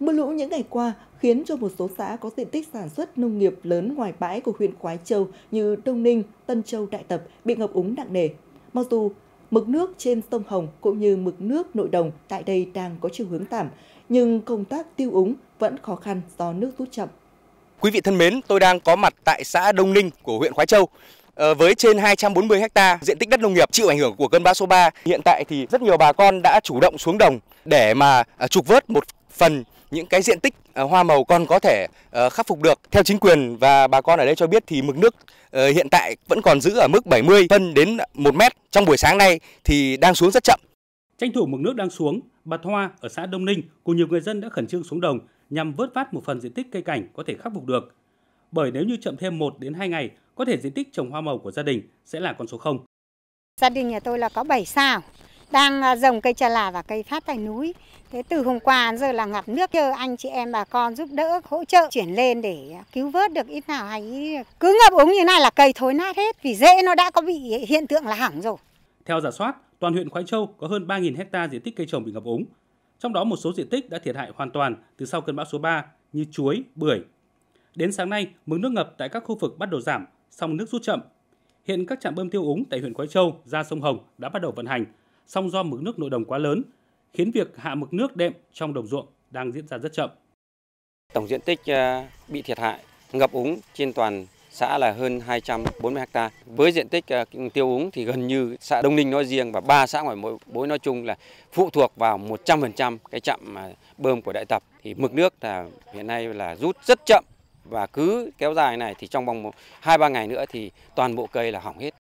Mưa lũ những ngày qua khiến cho một số xã có diện tích sản xuất nông nghiệp lớn ngoài bãi của huyện Khoái Châu như Đông Ninh, Tân Châu, Đại Tập bị ngập úng nặng nề. Mặc dù mực nước trên sông Hồng cũng như mực nước nội đồng tại đây đang có chiều hướng giảm, nhưng công tác tiêu úng vẫn khó khăn do nước rút chậm. Quý vị thân mến, tôi đang có mặt tại xã Đông Ninh của huyện Khoái Châu ờ, với trên 240 ha diện tích đất nông nghiệp chịu ảnh hưởng của cơn bão số 3. Hiện tại thì rất nhiều bà con đã chủ động xuống đồng để mà à, trục vớt một phần những cái diện tích ờ, hoa màu còn có thể ờ, khắc phục được. Theo chính quyền và bà con ở đây cho biết thì mực nước ờ, hiện tại vẫn còn giữ ở mức 70 phân đến 1 mét. Trong buổi sáng nay thì đang xuống rất chậm. Tranh thủ mực nước đang xuống, bà Thoa ở xã Đông Ninh cùng nhiều người dân đã khẩn trương xuống đồng nhằm vớt vát một phần diện tích cây cảnh có thể khắc phục được. Bởi nếu như chậm thêm 1 đến 2 ngày, có thể diện tích trồng hoa màu của gia đình sẽ là con số 0. Gia đình nhà tôi là có 7 sao, đang à, trồng cây trà là và cây phát tài núi. Thế từ hôm qua giờ là ngập nước nhờ anh chị em bà con giúp đỡ hỗ trợ chuyển lên để cứu vớt được ít nào hay ý. cứ ngập úng như này là cây thối nát hết vì rễ nó đã có bị hiện tượng là hỏng rồi. Theo giả soát, toàn huyện Khói Châu có hơn 3.000 hecta diện tích cây trồng bị ngập úng. Trong đó một số diện tích đã thiệt hại hoàn toàn từ sau cơn bão số 3 như chuối, bưởi. Đến sáng nay, mực nước ngập tại các khu vực bắt đầu giảm, song nước rút chậm. Hiện các trạm bơm tiêu úng tại huyện Khói Châu ra sông Hồng đã bắt đầu vận hành, song do mực nước nội đồng quá lớn, khiến việc hạ mực nước đệm trong đồng ruộng đang diễn ra rất chậm. Tổng diện tích à, bị thiệt hại ngập úng trên toàn xã là hơn 240 ha. Với diện tích à, tiêu úng thì gần như xã Đông Ninh nói riêng và ba xã ngoài bối nói chung là phụ thuộc vào 100% cái trạm à, bơm của đại tập. Thì mực nước là hiện nay là rút rất chậm và cứ kéo dài này thì trong vòng 2 3 ngày nữa thì toàn bộ cây là hỏng hết.